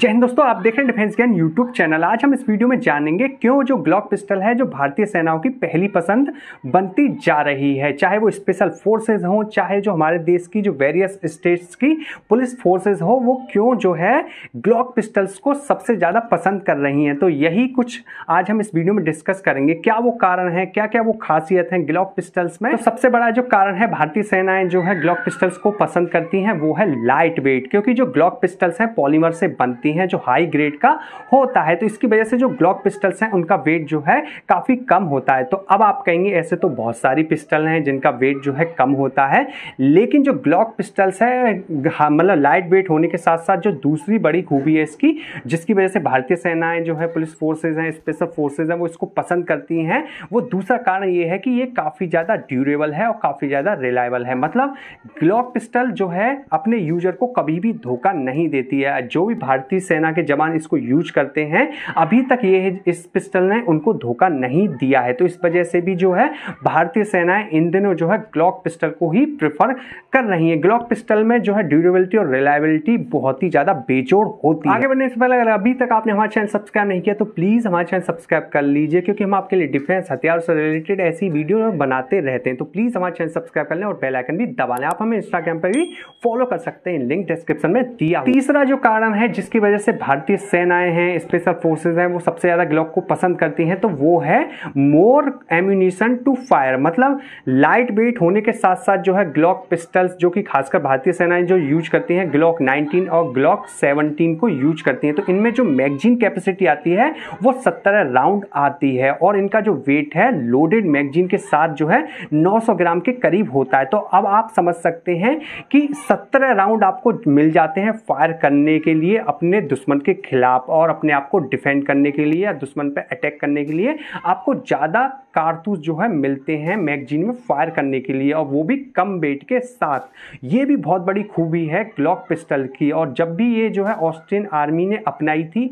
जय हिंद दोस्तों आप देख रहे हैं डिफेंस गैन यूट्यूब चैनल आज हम इस वीडियो में जानेंगे क्यों जो ग्लॉक पिस्टल है जो भारतीय सेनाओं की पहली पसंद बनती जा रही है चाहे वो स्पेशल फोर्सेस हो चाहे जो हमारे देश की जो वेरियस स्टेट्स की पुलिस फोर्सेस हो वो क्यों जो है ग्लॉक पिस्टल्स को सबसे ज़्यादा पसंद कर रही हैं तो यही कुछ आज हम इस वीडियो में डिस्कस करेंगे क्या वो कारण है क्या क्या वो खासियत है ग्लॉक पिस्टल्स में तो सबसे बड़ा जो कारण है भारतीय सेनाएं जो है ग्लॉक पिस्टल्स को पसंद करती हैं वो है लाइट वेट क्योंकि जो ग्लॉक पिस्टल्स हैं पॉलीमर से बनती होती हैं जो हाई ग्रेड का होता है तो इसकी वजह से जो ग्लॉक पिस्टल्स हैं उनका वेट जो है काफ़ी कम होता है तो अब आप कहेंगे ऐसे तो बहुत सारी पिस्टल हैं जिनका वेट जो है कम होता है लेकिन जो ग्लॉक पिस्टल्स है मतलब लाइट वेट होने के साथ साथ जो दूसरी बड़ी खूबी है इसकी जिसकी वजह से भारतीय सेनाएं जो है पुलिस फोर्सेज हैं स्पेशल फोर्सेज हैं वो इसको पसंद करती हैं वो दूसरा कारण ये है कि ये काफ़ी ज़्यादा ड्यूरेबल है और काफ़ी ज़्यादा रिलायबल है मतलब ग्लॉक पिस्टल जो है अपने यूजर को कभी भी धोखा नहीं देती है जो भी भारतीय भारतीय सेना के जवान इसको यूज करते हैं अभी तक ये इस पिस्टल ने उनको धोखा नहीं दिया है तो इस वजह से भी जो है भारतीय सेना इन दिनों जो है ग्लॉक पिस्टल को ही प्रेफर कर रही है ग्लॉक पिस्टल में जो है ड्यूरेबिलिटी और रिलायबिलिटी बहुत ही ज़्यादा बेजोड़ होती है आगे बढ़ने से पहले अगर अभी तक आपने हमारे चैनल सब्सक्राइब नहीं किया तो प्लीज़ हमारे चैनल सब्सक्राइब कर लीजिए क्योंकि हम आपके लिए डिफेंस हथियार से रिलेटेड ऐसी वीडियो बनाते रहते हैं तो प्लीज़ हमारे चैनल सब्सक्राइब कर लें और बेलाइकन भी दबा लें आप हमें इंस्टाग्राम पर भी फॉलो कर सकते हैं लिंक डिस्क्रिप्शन में दिया तीसरा जो कारण है जिसकी वजह से भारतीय सेनाएं हैं स्पेशल फोर्सेज हैं वो सबसे ज़्यादा ग्लॉक को पसंद करती हैं तो वो है मोर एम्यूनिशन टू फायर मतलब लाइट वेट होने के साथ साथ जो है ग्लॉक पिस्टल्स जो कि खासकर भारतीय सेनाएं जो यूज करती हैं ग्लॉक 19 और ग्लॉक 17 को यूज करती हैं तो इनमें जो मैगजीन कैपेसिटी आती है वो सत्तर राउंड आती है और इनका जो वेट है लोडेड मैगजीन के साथ जो है नौ ग्राम के करीब होता है तो अब आप समझ सकते हैं कि सत्तर राउंड आपको मिल जाते हैं फायर करने के लिए अपने लिए दुश्मन के खिलाफ और अपने आप को डिफेंड करने के लिए या दुश्मन पर अटैक करने के लिए आपको ज़्यादा कारतूस जो है मिलते हैं मैगजीन में फायर करने के लिए और वो भी कम वेट के साथ ये भी बहुत बड़ी खूबी है ग्लॉक पिस्टल की और जब भी ये जो है ऑस्ट्रियन आर्मी ने अपनाई थी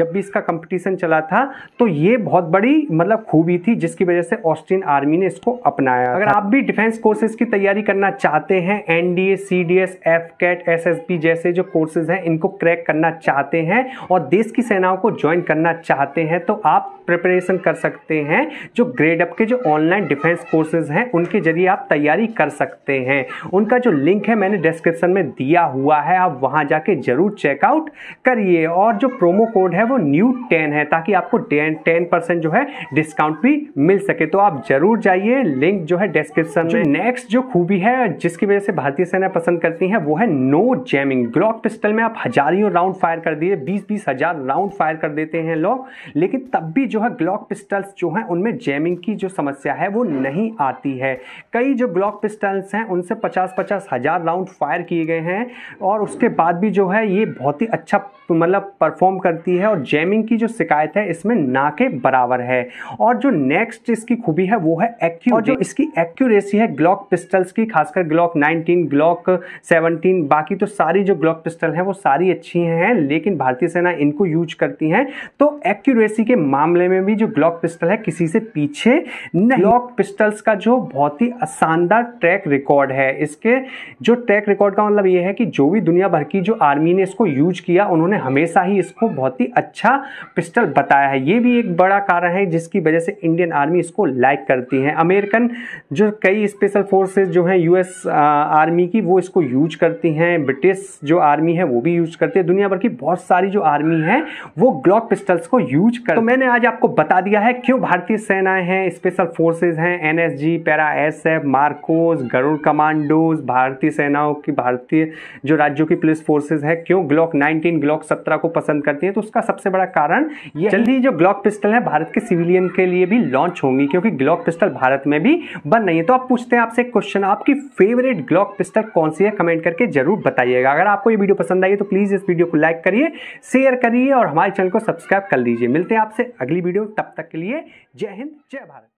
जब भी इसका कंपटीशन चला था तो ये बहुत बड़ी मतलब खूबी थी जिसकी वजह से ऑस्ट्रियन आर्मी ने इसको अपनाया अगर आप भी डिफेंस कोर्सेज की तैयारी करना चाहते हैं एन डी एसएसबी जैसे जो कोर्सेज हैं इनको क्रैक करना चाहते हैं और देश की सेनाओं को ज्वाइन करना चाहते हैं तो आप प्रिपरेशन कर सकते हैं जो ग्रेड अप के जो ऑनलाइन डिफेंस कोर्सेज हैं उनके जरिए आप तैयारी कर सकते हैं उनका जो लिंक है मैंने डिस्क्रिप्शन में दिया हुआ है आप वहाँ जाके ज़रूर चेकआउट करिए और जो प्रोमो कोड है वो न्यू टेन है ताकि आपको टेन परसेंट जो है डिस्काउंट भी मिल सके तो आप जरूर जाइए लिंक जो है डिस्क्रिप्शन में नेक्स्ट जो खूबी है जिसकी वजह से भारतीय सेना पसंद करती है वो है नो जैमिंग ग्लॉक पिस्टल में आप हजारियों राउंड फायर कर दिए बीस बीस हजार राउंड फायर कर देते हैं लोग लेकिन तब भी जो है ग्लॉक पिस्टल्स जो है उनमें जैमिंग इनकी जो समस्या है वो नहीं आती है कई जो ग्लॉक पिस्टल्स हैं उनसे पचास पचास हज़ार राउंड फायर किए गए हैं और उसके बाद भी जो है ये बहुत ही अच्छा मतलब परफॉर्म करती है और जैमिंग की जो शिकायत है इसमें ना के बराबर है और जो नेक्स्ट इसकी खूबी है वो है एक्यू और जो इसकी एक्यूरेसी है ग्लॉक पिस्टल्स की खासकर ग्लॉक 19 ग्लॉक 17 बाकी तो सारी जो ग्लॉक पिस्टल हैं वो सारी अच्छी हैं लेकिन भारतीय सेना इनको यूज करती हैं तो एक्यूरेसी के मामले में भी जो ग्लॉक पिस्टल है किसी से पीछे पीछे नहीं पिस्टल्स का जो बहुत ही शानदार ट्रैक रिकॉर्ड है इसके जो ट्रैक रिकॉर्ड का मतलब ये है कि जो भी दुनिया भर की जो आर्मी ने इसको यूज किया उन्होंने हमेशा ही इसको बहुत ही अच्छा पिस्टल बताया है ये भी एक बड़ा कारण है जिसकी वजह से इंडियन आर्मी इसको लाइक करती है अमेरिकन जो कई स्पेशल फोर्सेज जो हैं यूएस आर्मी की वो इसको यूज करती हैं ब्रिटिश जो आर्मी है वो भी यूज करती है दुनिया भर की बहुत सारी जो आर्मी है वो ग्लॉक पिस्टल्स को यूज कर तो मैंने आज आपको बता दिया है क्यों भारतीय सेनाएं हैं स्पेशल फोर्सेज हैं NSG para S F MARCOS Garud commandos भारतीय सेनाओं की भारतीय जो राज्यों की पुलिस फोर्सेज है क्यों ग्लॉक 19 ग्लॉक 17 को पसंद करती हैं तो उसका सबसे बड़ा कारण ये जल्दी जो ग्लॉक पिस्टल है भारत के सिविलियन के लिए भी लॉन्च होंगी क्योंकि ग्लॉक पिस्टल भारत में भी बन रही है तो आप पूछते हैं आपसे क्वेश्चन आपकी फेवरेट ग्लॉक पिस्टल कौन सी है कमेंट करके जरूर बताइएगा अगर आपको ये वीडियो पसंद आई तो प्लीज़ इस वीडियो को लाइक करिए शेयर करिए और हमारे चैनल को सब्सक्राइब कर लीजिए मिलते हैं आपसे अगली वीडियो तब तक के लिए जय हिंद जय भारत